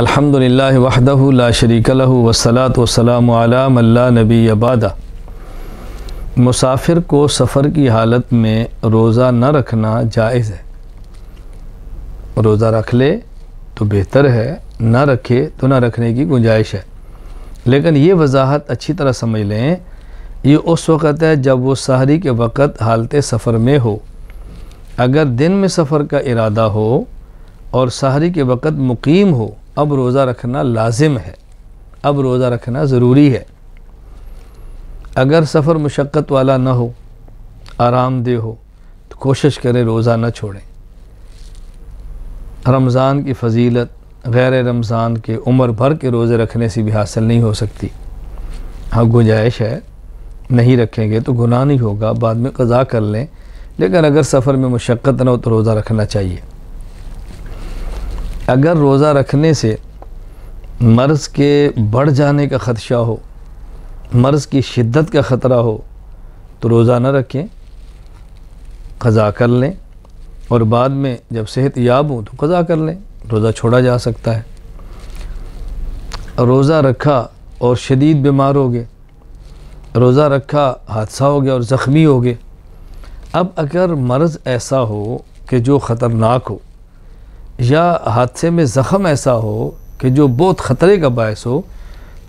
अल्हम्दुलिल्लाह वहदहु ला शरीक लहु वसलात वसलाम अला मल्ला नबी अबादा मुसाफिर को सफ़र की हालत में रोज़ा न रखना जायज़ है रोज़ा रख ले तो बेहतर है न रखे तो न रखने की गुंजाइश है लेकिन ये वजाहत अच्छी तरह समझ लें ये उस वक़्त है जब वो सहरी के वक़्त हालत सफ़र में हो अगर दिन में सफ़र का इरादा हो और सहरी के वक़्त मुकीम हो अब रोज़ा रखना लाजिम है अब रोज़ा रखना ज़रूरी है अगर सफ़र मशक्क़त वाला ना हो आरामदेह हो तो कोशिश करें रोज़ा ना छोड़ें रमज़ान की फजीलत गैर रमज़ान के उम्र भर के रोज़े रखने से भी हासिल नहीं हो सकती हाँ गुंजाइश है नहीं रखेंगे तो गुनाह नहीं होगा बाद में कज़ा कर लें लेकिन अगर सफ़र में मशक्क़त ना हो तो रोज़ा रखना चाहिए अगर रोज़ा रखने से मर्ज़ के बढ़ जाने का ख़दशा हो मर्ज़ की शिद्दत का ख़तरा हो तो रोज़ा न रखें क़ज़ा कर लें और बाद में जब सेहत याब हो तो क़ज़ा कर लें रोज़ा छोड़ा जा सकता है रोज़ा रखा और शदीद बीमार हो गए रोज़ा रखा हादसा हो गया और ज़ख्मी हो गए अब अगर मर्ज़ ऐसा हो कि जो ख़तरनाक हो या हादसे में ज़ख़म ऐसा हो कि जो बहुत ख़तरे का बायस हो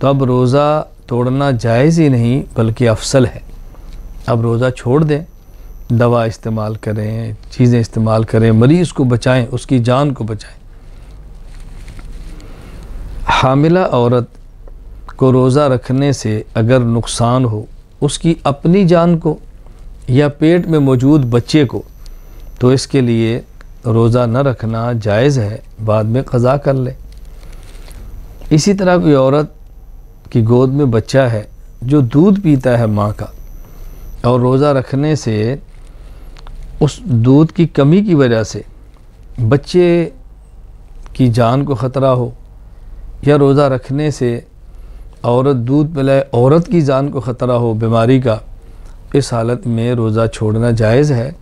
तो अब रोज़ा तोड़ना जायज़ ही नहीं बल्कि अफसल है अब रोज़ा छोड़ दें दवा इस्तेमाल करें चीज़ें इस्तेमाल करें मरीज़ को बचाएं उसकी जान को बचाएं हामिला औरत को रोज़ा रखने से अगर नुकसान हो उसकी अपनी जान को या पेट में मौजूद बच्चे को तो इसके लिए रोज़ा न रखना जायज़ है बाद में क़ज़ा कर ले इसी तरह कोई औरत की गोद में बच्चा है जो दूध पीता है माँ का और रोज़ा रखने से उस दूध की कमी की वजह से बच्चे की जान को ख़तरा हो या रोज़ा रखने से औरत दूध पिलाए औरत की जान को ख़तरा हो बीमारी का इस हालत में रोज़ा छोड़ना जायज़ है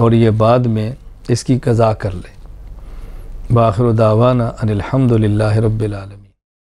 और ये बाद में इसकी कज़ा कर ले बाखर दावाना अनिलहमदिल्ला रबालमी